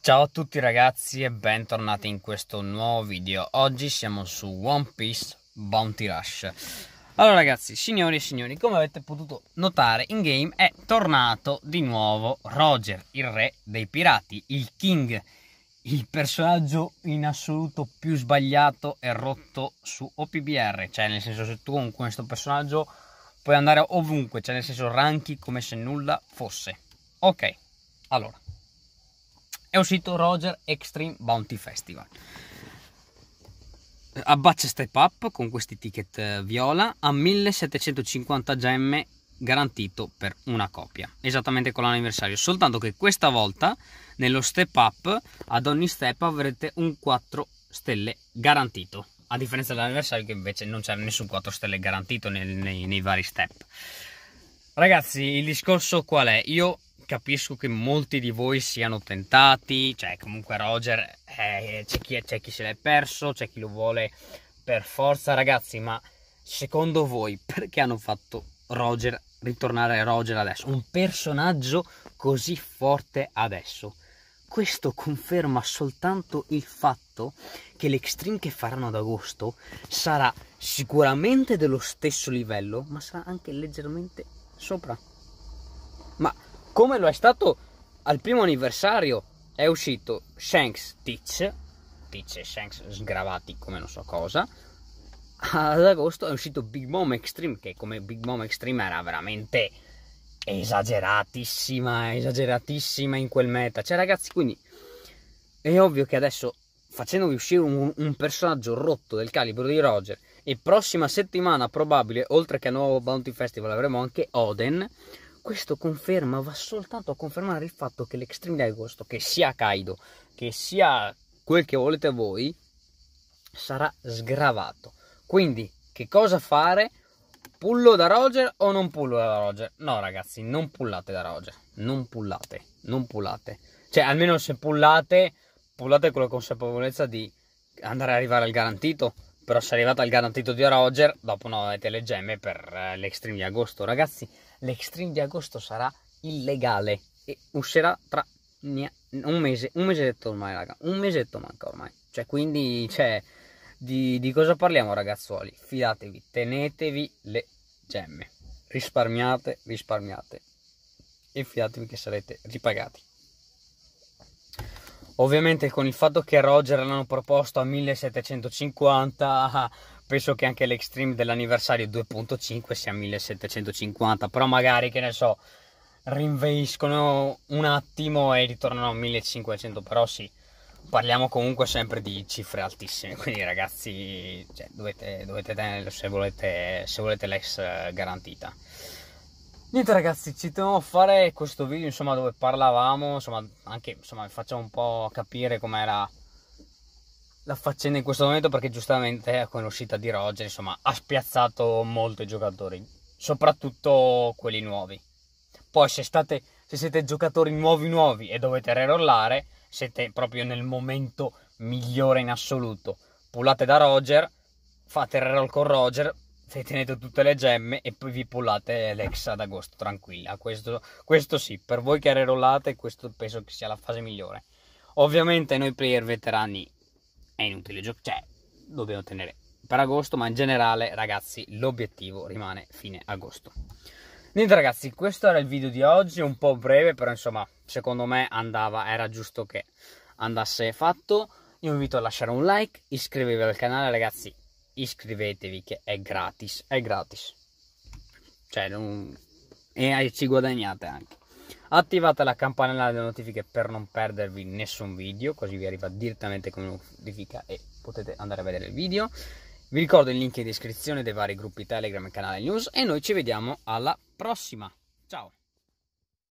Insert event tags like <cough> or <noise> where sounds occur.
Ciao a tutti ragazzi e bentornati in questo nuovo video. Oggi siamo su One Piece Bounty Rush. Allora ragazzi, signori e signori, come avete potuto notare in game è tornato di nuovo Roger, il re dei pirati, il king il personaggio in assoluto più sbagliato e rotto su OPBR, cioè nel senso se tu con questo personaggio puoi andare ovunque, cioè nel senso ranchi come se nulla fosse. Ok, allora, è uscito Roger Extreme Bounty Festival. Abbace Step Up con questi ticket eh, viola a 1750 gemme garantito per una copia, esattamente con l'anniversario, soltanto che questa volta nello step up ad ogni step avrete un 4 stelle garantito, a differenza dell'anniversario che invece non c'era nessun 4 stelle garantito nei, nei, nei vari step. Ragazzi, il discorso qual è? Io capisco che molti di voi siano tentati, cioè comunque Roger eh, c'è, chi, c'è chi se l'è perso, c'è chi lo vuole per forza, ragazzi, ma secondo voi perché hanno fatto Roger ritornare a Roger adesso, un personaggio così forte adesso. Questo conferma soltanto il fatto che l'extreme che faranno ad agosto sarà sicuramente dello stesso livello, ma sarà anche leggermente sopra. Ma come lo è stato al primo anniversario, è uscito Shanks Teach, Teach e Shanks sgravati come non so cosa, ad agosto è uscito Big Mom Extreme, che come Big Mom Extreme era veramente esageratissima, esageratissima in quel meta. Cioè ragazzi, quindi è ovvio che adesso facendovi uscire un, un personaggio rotto del calibro di Roger e prossima settimana probabile, oltre che a nuovo Bounty Festival, avremo anche Oden. Questo conferma, va soltanto a confermare il fatto che l'Extreme di agosto, che sia Kaido, che sia quel che volete voi, sarà sgravato quindi, che cosa fare? Pullo da Roger o non pullo da Roger? No, ragazzi, non pullate da Roger. Non pullate, non pullate. Cioè, almeno se pullate, pullate con la consapevolezza di andare ad arrivare al garantito. Però se arrivate al garantito di Roger, dopo non avete le gemme per eh, l'extreme di agosto. Ragazzi, l'extreme di agosto sarà illegale e uscirà tra un mese, un mesetto ormai, raga. Un mesetto manca ormai. Cioè, quindi, cioè di, di cosa parliamo ragazzuoli? Fidatevi, tenetevi le gemme, risparmiate, risparmiate e fidatevi che sarete ripagati. Ovviamente con il fatto che Roger l'hanno proposto a 1750, ah, penso che anche l'extreme dell'anniversario 2.5 sia 1750, però magari che ne so, rinveiscono un attimo e ritornano a 1500, però sì, parliamo comunque sempre di cifre altissime, <laughs> quindi ragazzi cioè, dovete, dovete tenerlo se volete, se volete l'ex eh, garantita. Niente ragazzi, ci tenevo a fare questo video insomma, dove parlavamo, insomma, anche insomma, vi facciamo un po' capire com'era la faccenda in questo momento perché giustamente eh, con l'uscita di Roger insomma, ha spiazzato molto i giocatori, soprattutto quelli nuovi. Poi se state se siete giocatori nuovi nuovi e dovete rerollare, siete proprio nel momento migliore in assoluto. Pullate da Roger, fate reroll con Roger, tenete tutte le gemme e poi vi pullate Alexa ad agosto, tranquilla. Questo, questo, sì, per voi che rerollate, questo penso che sia la fase migliore. Ovviamente noi player veterani è inutile giocare, cioè dobbiamo tenere per agosto, ma in generale ragazzi l'obiettivo rimane fine agosto. Niente ragazzi, questo era il video di oggi, un po' breve, però insomma, secondo me andava, era giusto che andasse fatto. Io vi invito a lasciare un like, iscrivetevi al canale ragazzi, iscrivetevi che è gratis, è gratis. Cioè, non... e ci guadagnate anche. Attivate la campanella delle notifiche per non perdervi nessun video, così vi arriva direttamente come notifica e potete andare a vedere il video. Vi ricordo il link in descrizione dei vari gruppi Telegram e canale News e noi ci vediamo alla prossima prossima. Ciao.